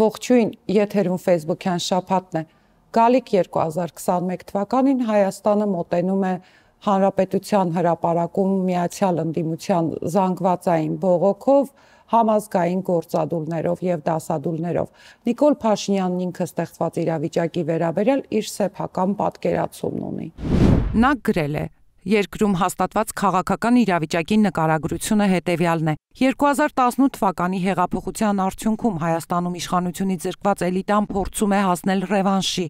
Ողջույն, եթերում Facebook-յան շաբաթն է։ Գալիք 2021 թվականին Հայաստանը մոտենում է Հանրապետության հրապարակում Միացյալ Ընդդիմության զանգվածային բողոքով համազգային գործադուլներով եւ դասադուլներով։ Նիկոլ Փաշինյանն ինքը ստեղծված իրավիճակի վերաբերյալ իր սեփական պատկերացումն ունի։ Նա գրել է. Երկրում հաստատված քաղաքական իրավիճակի նկարագրությունը հետևյալն է։ 2018 թվականի հեղափոխության արդյունքում Հայաստանում իշխանությունից զրկված էլիտան փորձում է հասնել ռևանշի։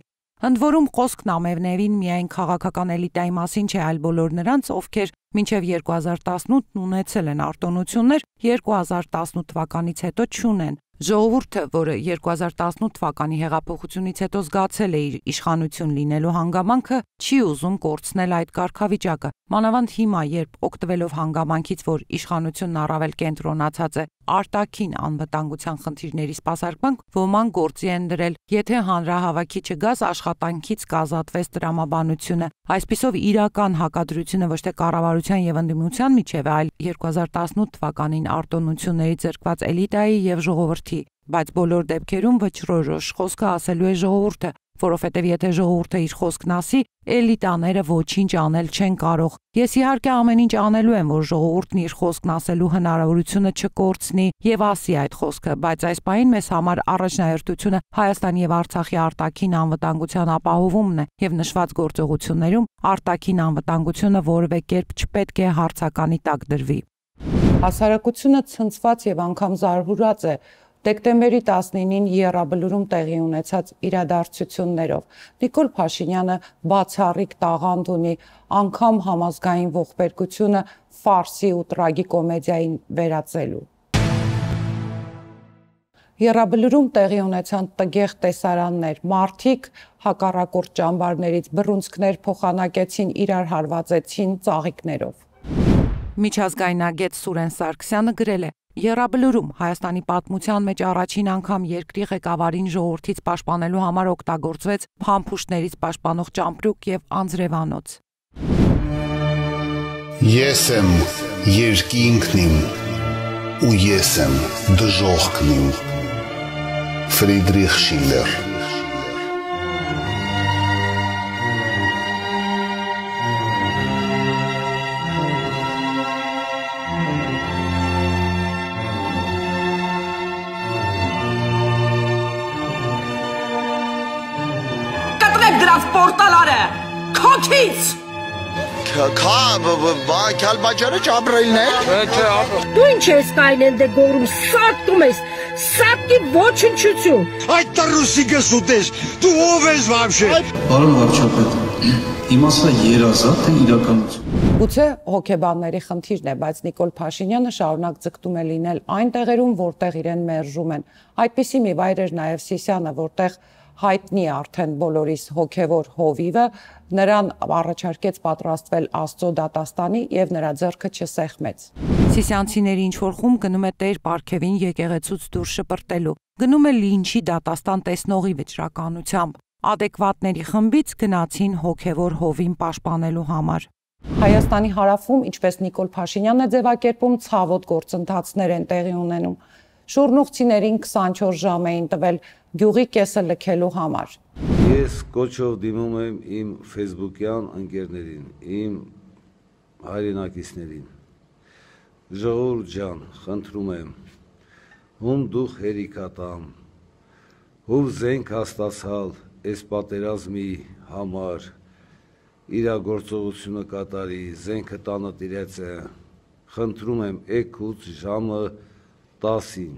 Ընդ որում խոսքն ամևներին միայն քաղաքական էլիտայի մասին չէ, այլ բոլոր նրանց, ովքեր մինչև 2018-ն ունեցել են արտոնություններ, 2018 թվականից հետո չունեն։ Ժողովուրդը, որը 2018 թվականի հեղափոխությունից հետո զգացել է իր իշխանություն լինելու հանգամանքը, չի ուզում կորցնել այդ կարգավիճակը։ Մանավանդ հիմա, երբ օգտվելով հանգամանքից, որ իշխանությունն առավել կենտրոնացած է արտաքին անվտանգության խնդիրների սպասարկման, ոմանք գործի են դրել, եթե հանրահավաքիչը գազ աշխատանքից կազատվես դրամաբանությունը։ Այսպիսով իրական հակադրությունը ոչ թե կառավարության եւ ընդդիմության միջև, այլ 2018 թվականին արտոնությունների ձերկված էլիտայի եւ ժողովրդի, բայց բոլոր դեպքերում վճռորոշ խոսքը ասելու է ժողովուրդը, որովհետև եթե ժողովուրդը իր խոսքն ասի, էլիտաները ոչինչ անել չեն կարող։ Ես իհարկե ամեն ինչ անելու եմ, որ ժողովուրդն իր խոսքն ասելու հնարավորությունը չկորցնի եւ ասի այդ խոսքը, բայց այս պահին մեզ համար առաջնահերթությունը Հայաստան եւ Արցախի արտաքին անվտանգության ապահովումն է եւ նշված գործողություններում արտաքին անվտանգությունը որևէ կերպ չպետք է հարցականի տակ դրվի։ Հասարակությունը ցնցված եւ անգամ զարհուրած է դեկտեմբերի 19-ին Եռաբլուրում տեղի ունեցած իրադարձություններով Նիկոլ Փաշինյանը բացառիկ տաղանդ ունի անգամ համազգային ողբերգությունը ֆարսի ու տրագիկոմեդիային վերածելու։ Եռաբլուրում տեղի ունեցան տգեղ տեսարաններ, մարդիկ հակառակորդ ճամբարներից բռունցքներ փոխանակեցին, իրար հարվածեցին ծաղիկներով։ Միջազգայնագետ Սուրեն Սարգսյանը գրել է. Եռաբլուրում Հայաստանի պատմության մեջ առաջին անգամ երկրի ղեկավարին ժողովրդից պաշտպանելու համար օգտագործվեց փամփուշտներից պաշտպանող ճամպրուկ եւ անձրևանոց։ Ես եմ երկինքն իմ ու ես եմ դժողքն իմ։ Ֆրիդրիխ Շիլլեր Քոքից։ Քա Ալբաջարը չաբրելն է։ Չէ, չէ, ապրել։ Դու ինչ ես կայլենդը գորում, սատկում ես, սատկի ոչնչություն։ Այդ տռուսի գս ուտես, դու ով ես վաբշե։ Բարոն վարչապետ, իմաստը երազատ է իրականություն։ Գուցե հոկեբանների խնդիրն է, բայց Նիկոլ Փաշինյանը շարունակ ձգտում է լինել այն տեղերում, որտեղ իրեն մերժում են։ Այդպիսի մի վայր էր նաև Սիսյանը, որտեղ հայտնի արդեն բոլորիս հոգևոր հովիվը նրան առաջարկեց պատրաստվել Աստծո դատաստանի եւ նրա ձեռքը չսեղմեց։ Սիսյանցիների ինչ որ խում գնում է Տեր Պարքևին եկեղեցուց դուրս շպրտելու։ Գնում է Լինչի դատաստան տեսնողի վճռականությամբ։ Ադեկվատների խմբից գնացին հոգևոր հովին պաշտպանելու համար։ Հայաստանի հարավում, ինչպես Նիկոլ Փաշինյանն է ձևակերպում, ցավոտ գործընթացներ են տեղի ունենում շուրնուղցիներին 24 ժամ էին տվել գյուղի կեսը լքելու համար։ Ես կոչով դիմում եմ իմ Facebook-յան ընկերներին, իմ հայրենակիցներին։ Ժողովուրդ ջան, խնդրում եմ, հում դու հերիկատամ, հում զենք հաստասալ այս պատերազմի համար, իրագործողությունը կատարի, զենքը տանը տիրեցը, խնդրում եմ էք ուծ ժամը 10-ին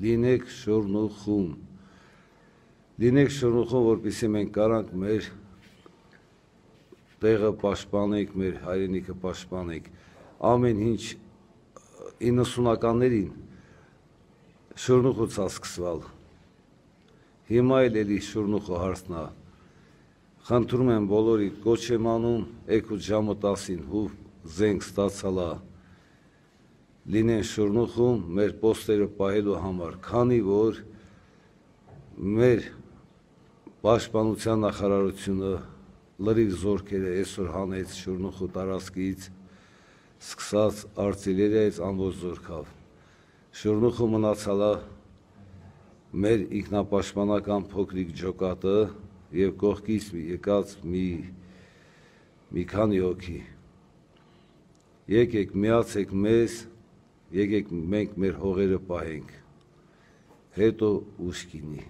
լինեք շորնուխում լինեք շորնուխում որպեսզի մենք կարանք մեր տեղը պաշտպանենք մեր հայրենիքը պաշտպանենք ամեն ինչ 90-ականներին շորնուխից ասկսվալ հիմա էլ էլի շորնուխը հարցնա խնդրում եմ բոլորի կոչ եմ անում եկու ժամը 10-ին հուվ զենք ստացալա լինեն շուրնուխում մեր պոստերը պահելու համար, քանի որ մեր պաշտպանության նախարարությունը լրիվ զորքերը այսօր հանեց շուրնուխու տարածքից սկսած արտիլերիայից ամբողջ զորքով։ Շուրնուխը մնացալա մեր ինքնապաշտպանական փոքրիկ ջոկատը եւ կողքից եկած մի մի քանի հոգի։ Եկեք միացեք մեզ եկեք մենք մեր հողերը պահենք, հետո ուսկինի։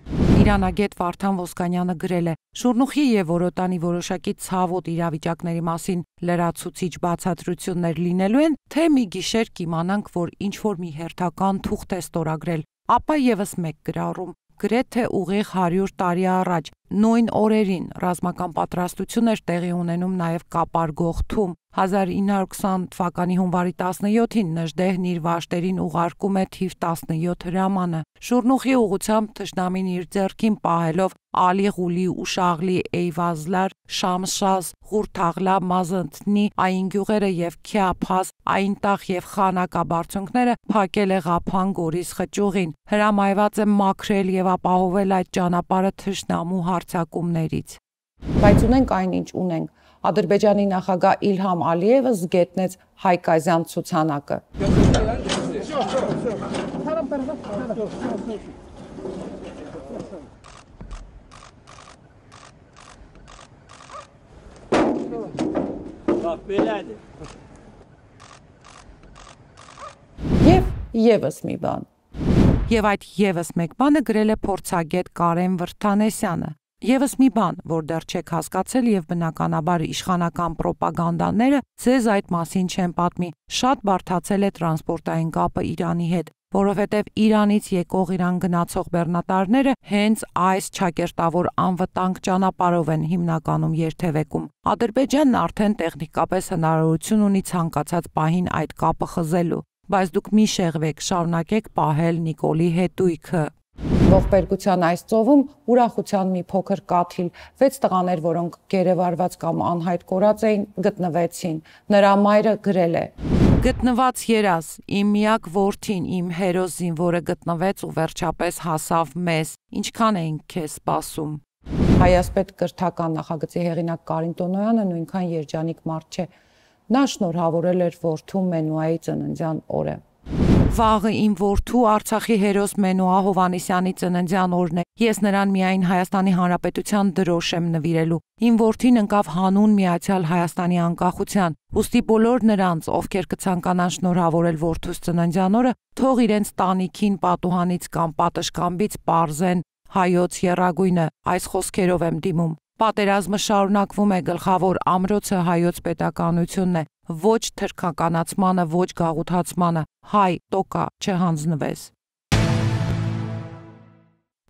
Իրանագետ Վարդան Ոսկանյանը գրել է. Շուրնուխի եւ Որոտանի որոշակի ցավոտ իրավիճակների մասին լրացուցիչ բացատրություններ լինելու են, թե մի գիշեր կիմանանք, որ ինչ որ մի հերթական թուղթ է ստորագրել, ապա եւս մեկ գրառում գրեթե ուղիղ 100 տարի առաջ Նույն օրերին ռազմական պատրաստություն էր տեղի ունենում նաև Կապարգողթում։ 1920 թվականի հունվարի 17-ին Նժդեհն իր վաշտերին ուղարկում է թիվ 17 հրամանը։ Շուրնուխի ուղությամբ Թշնամին իր ձեռքին պահելով Ալի Ղուլի ու Շաղլի Էյվազլար, Շամշազ, Ղուրթաղլա, Մազնտնի այն գյուղերը եւ Քիափազ, Այնտախ եւ Խանակաբարձունքները փակել է Ղափան Գորիս խճուղին։ Հրամայված է մաքրել եւ ապահովել այդ ճանապարհը Թշնամու հա հարձակումներից։ Բայց ունենք այն, ինչ ունենք։ Ադրբեջանի նախագահ Իլհամ Ալիևը զգետնեց Հայկազյան ցուցանակը։ Բաք բելանը։ Եվ եւս մի բան։ Եվ այդ եւս մեկ բանը գրել է փորձագետ Կարեն Վրթանեսյանը։ Եվս մի բան, որ դեռ չեք հասկացել եւ բնականաբար իշխանական ռոպագանդաները ձեզ այդ մասին չեն պատմի։ Շատ բարթացել է տրանսպորտային կապը Իրանի հետ, որովհետև Իրանից եկող Իրան գնացող բեռնատարները հենց այս ճակերտավոր անվտանգ ճանապարհով են հիմնականում երթևեկում։ Ադրբեջանն արդեն տեխնիկապես հնարավորություն ունի ցանկացած պահին այդ կապը խզելու, բայց դուք մի շեղվեք, շարունակեք պահել Նիկոլի հետույքը ողբերգության այս ծովում ուրախության մի փոքր կաթիլ վեց տղաներ, որոնք գերեվարված կամ անհայտ կորած էին, գտնվեցին։ Նրա մայրը գրել է. Գտնված երաս, իմ միակ որդին, իմ հերոսին, որը գտնվեց ու վերջապես հասավ մեզ, ինչքան էինք քեզ սպասում։ Հայասպետ կրթական նախագծի հեղինակ Կարին Տոնոյանը նույնքան երջանիկ մարդ չէ։ Նա շնորհավորել էր որդու Մենուայի ծննդյան օրը վաղը իմ որդու Արցախի հերոս Մենուա Հովանիսյանի ծննդյան օրն է։ Ես նրան միայն Հայաստանի Հանրապետության դրոշ եմ նվիրելու։ Իմ որդին ընկավ հանուն Միացյալ Հայաստանի անկախության։ Ոստի բոլոր նրանց, ովքեր կցանկանան շնորհավորել որդուս ծննդյան օրը, թող իրենց տանիքին պատուհանից կամ պատշգամբից parzեն հայոց երագույնը։ Այս խոսքերով եմ դիմում Պատերազմը շարունակվում է գլխավոր ամրոցը հայոց պետականությունն է, ոչ թրքականացմանը, ոչ գաղութացմանը, հայ տոկա չհանձնվես։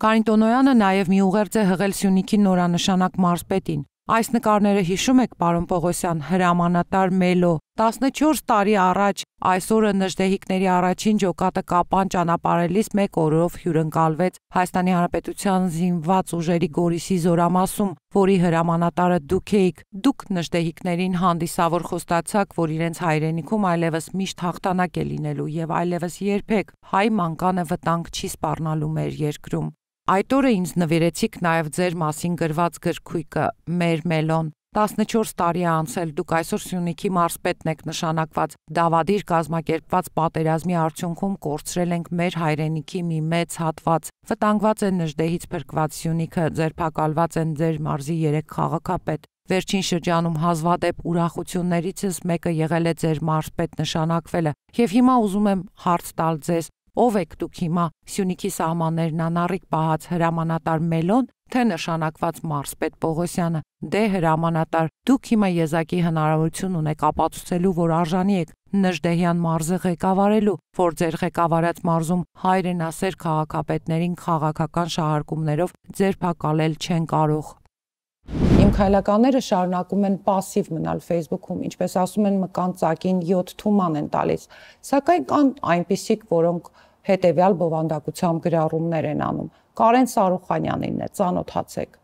Կարին Տոնոյանը նաև մի ուղերձ է հղել Սյունիքի նորանշանակ մարզպետին։ Այս նկարները հիշում եք պարոն Պողոսյան հրամանատար Մելո 14 տարի առաջ այսօրը նժդեհիկների առաջին ջոկատը կապան ճանապարհելիս մեկ օրով հյուրընկալվեց Հայաստանի Հանրապետության զինված ուժերի Գորիսի զորամասում, որի հրամանատարը դուք էիք։ Դուք նժդեհիկներին հանդիսավոր խոստացաք, որ իրենց հայրենիքում այլևս միշտ հաղթանակ է լինելու եւ այլևս երբեք հայ մանկանը վտանգ չի սպառնալու մեր երկրում։ Այդ օրը ինձ նվիրեցիք նաև ձեր մասին գրված գրքույկը Մեր Մելոն 14 տարի է անցել, դուք այսօր Սյունիքի մարզպետն եք նշանակված։ Դավադիր կազմակերպված պատերազմի արդյունքում կորցրել ենք մեր հայրենիքի մի մեծ հատված։ Վտանգված է նժդեհից փրկված Սյունիքը, ձերբակալված են ձեր մարզի 3 քաղաքապետ։ Վերջին շրջանում հազվադեպ ուրախություններիցս մեկը եղել է ձեր մարզպետ նշանակվելը, եւ հիմա ուզում եմ հարց տալ ձեզ, ով եք դուք հիմա Սյունիքի սահմաններն անառիկ պահած հրամանատար Մելոն թե նշանակված Մարսպետ Պողոսյանը դե հրամանատար դուք հիմա եզակի հնարավորություն ունեք ապացուցելու որ արժանի եք Նժդեհյան մարզը ղեկավարելու որ ձեր ղեկավարած մարզում հայրենասեր քաղաքապետներին քաղաքական շահարկումներով ձերբակալել չեն կարող Իմ քայլականները շարունակում են пассив մնալ Facebook-ում, ինչպես ասում են, մկան ծակին 7 թուման են տալիս։ Սակայն կան այնպիսիք, որոնք հետեւյալ բովանդակությամբ գրառումներ են անում։ Կարեն Սարուխանյանինն է, ծանոթացեք։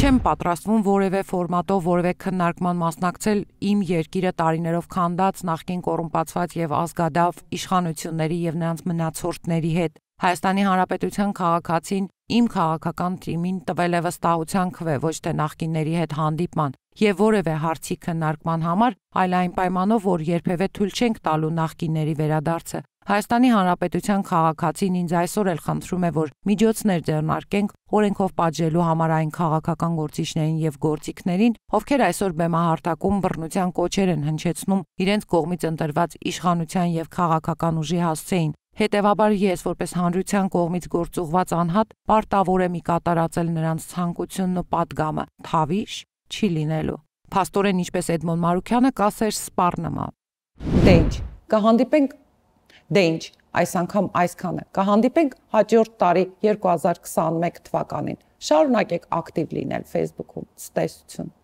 Չեմ պատրաստվում որևէ ֆորմատով որևէ քննարկման մասնակցել իմ երկիրը տարիներով քանդած նախկին կոռումպացված եւ ազգադավ իշխանությունների եւ նրանց մնացորդների հետ։ Հայաստանի Հանրապետության քաղաքացին իմ քաղաքական թիմին տվել է վստահության քվե ոչ թե նախկինների հետ հանդիպման եւ որևէ հարցի քննարկման համար, այլ այն պայմանով, որ երբևէ թույլ չենք տալու նախկինների վերադարձը։ Հայաստանի Հանրապետության քաղաքացին ինձ այսօր էլ խնդրում է, որ միջոցներ ձեռնարկենք օրենքով պատժելու համար այն քաղաքական գործիչներին եւ գործիքներին, ովքեր այսօր բեմահարտակում բռնության կոչեր են հնչեցնում իրենց կողմից ընտրված իշխանության եւ քաղաքական ուժի հասցեին։ Հետևաբար ես որպես հանրության կողմից գործուղված անհատ պարտավոր եմ ի կատարածել նրանց ցանկությունն ու падգամը։ Թավիշ չի լինելու։ Փաստորեն ինչպես Էդմոն Մարուկյանը կասեր սպառնամա։ Տեջ դե կհանդիպենք դե ինչ, այս անգամ այսքանը։ Կհանդիպենք հաջորդ տարի 2021 թվականին։ Շարունակեք ակտիվ լինել Facebook-ում։ Ցտեսություն։